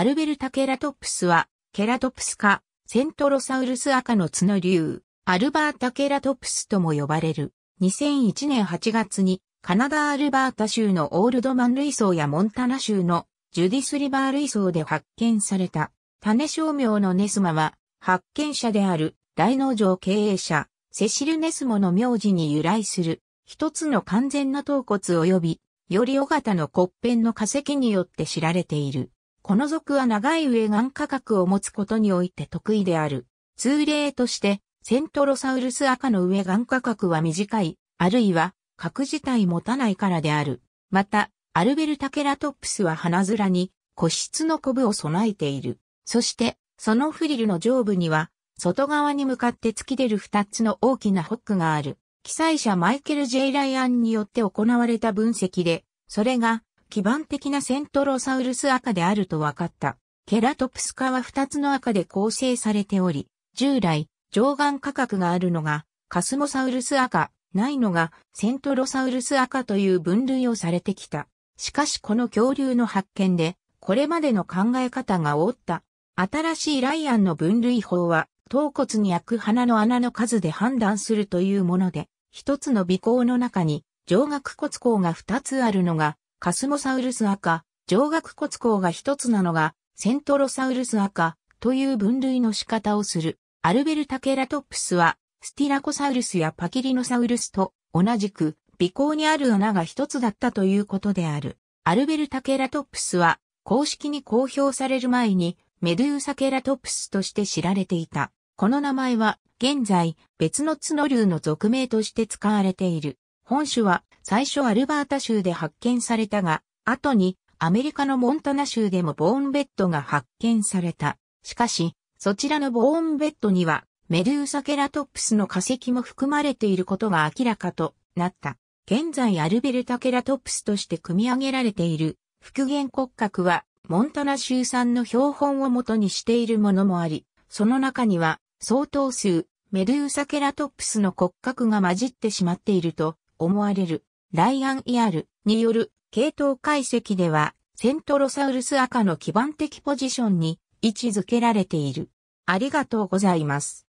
アルベルタケラトプスは、ケラトプス科、セントロサウルス赤の角竜、アルバータケラトプスとも呼ばれる。2001年8月に、カナダアルバータ州のオールドマン類層やモンタナ州のジュディスリバー類層で発見された。種商名のネスマは、発見者である大農場経営者、セシル・ネスモの名字に由来する、一つの完全な頭骨及び、より尾形の骨片の化石によって知られている。この属は長い上眼価格を持つことにおいて得意である。通例として、セントロサウルス赤の上眼価格は短い、あるいは核自体持たないからである。また、アルベルタケラトップスは花面に個室のコブを備えている。そして、そのフリルの上部には、外側に向かって突き出る二つの大きなホックがある。記載者マイケル・ジェイ・ライアンによって行われた分析で、それが基盤的なセントロサウルス赤であると分かった。ケラトプス科は2つの赤で構成されており、従来、上眼価格があるのが、カスモサウルス赤、ないのが、セントロサウルス赤という分類をされてきた。しかしこの恐竜の発見で、これまでの考え方が覆った。新しいライアンの分類法は、頭骨に開く鼻の穴の数で判断するというもので、一つの鼻孔の中に、上顎骨孔が二つあるのが、カスモサウルス赤、上顎骨孔が一つなのが、セントロサウルス赤という分類の仕方をする。アルベルタケラトップスは、スティラコサウルスやパキリノサウルスと同じく、鼻孔にある穴が一つだったということである。アルベルタケラトップスは、公式に公表される前に、メドゥーサケラトップスとして知られていた。この名前は、現在、別の角竜の俗名として使われている。本種は最初アルバータ州で発見されたが、後にアメリカのモンタナ州でもボーンベッドが発見された。しかし、そちらのボーンベッドにはメドゥーサケラトプスの化石も含まれていることが明らかとなった。現在アルベルタケラトプスとして組み上げられている復元骨格はモンタナ州産の標本を元にしているものもあり、その中には相当数メドゥーサケラトプスの骨格が混じってしまっていると思われる、ライアン・イアルによる系統解析では、セントロサウルス赤の基盤的ポジションに位置づけられている。ありがとうございます。